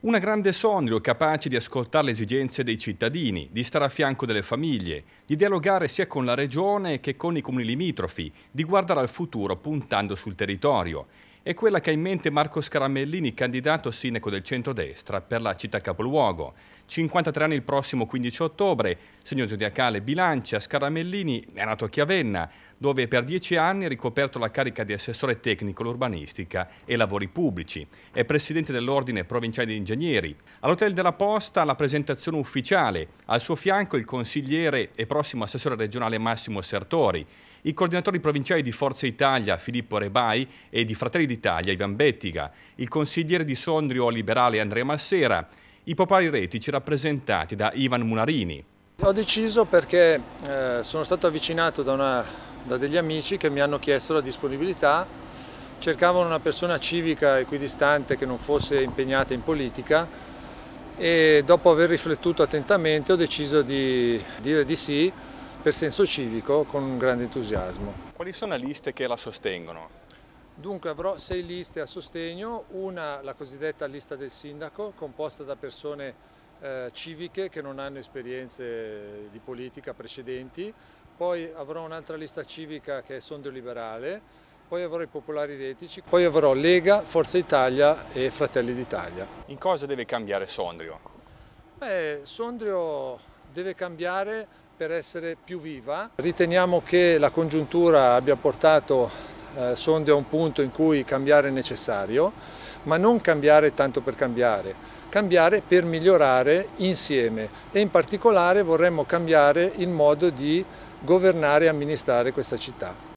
Una grande Sondrio capace di ascoltare le esigenze dei cittadini, di stare a fianco delle famiglie, di dialogare sia con la regione che con i comuni limitrofi, di guardare al futuro puntando sul territorio. È quella che ha in mente Marco Scaramellini, candidato sindaco del centrodestra per la città capoluogo. 53 anni il prossimo 15 ottobre, segno zodiacale bilancia, Scaramellini è nato a Chiavenna, dove per dieci anni ha ricoperto la carica di assessore tecnico all'urbanistica e lavori pubblici. È presidente dell'Ordine Provinciale di Ingegneri. All'Hotel della Posta la presentazione ufficiale, al suo fianco il consigliere e prossimo assessore regionale Massimo Sertori, i coordinatori provinciali di Forza Italia Filippo Rebai e di Fratelli d'Italia Ivan Bettiga, il consigliere di Sondrio Liberale Andrea Massera, i popolari retici rappresentati da Ivan Munarini. Ho deciso perché eh, sono stato avvicinato da una da degli amici che mi hanno chiesto la disponibilità, cercavano una persona civica equidistante che non fosse impegnata in politica e dopo aver riflettuto attentamente ho deciso di dire di sì per senso civico con un grande entusiasmo. Quali sono le liste che la sostengono? Dunque avrò sei liste a sostegno, una la cosiddetta lista del sindaco composta da persone eh, civiche che non hanno esperienze di politica precedenti, poi avrò un'altra lista civica che è Sondo Liberale, poi avrò i Popolari Retici, poi avrò Lega, Forza Italia e Fratelli d'Italia. In cosa deve cambiare Sondrio? Beh, Sondrio deve cambiare per essere più viva. Riteniamo che la congiuntura abbia portato eh, sonde a un punto in cui cambiare è necessario, ma non cambiare tanto per cambiare, cambiare per migliorare insieme e in particolare vorremmo cambiare il modo di governare e amministrare questa città.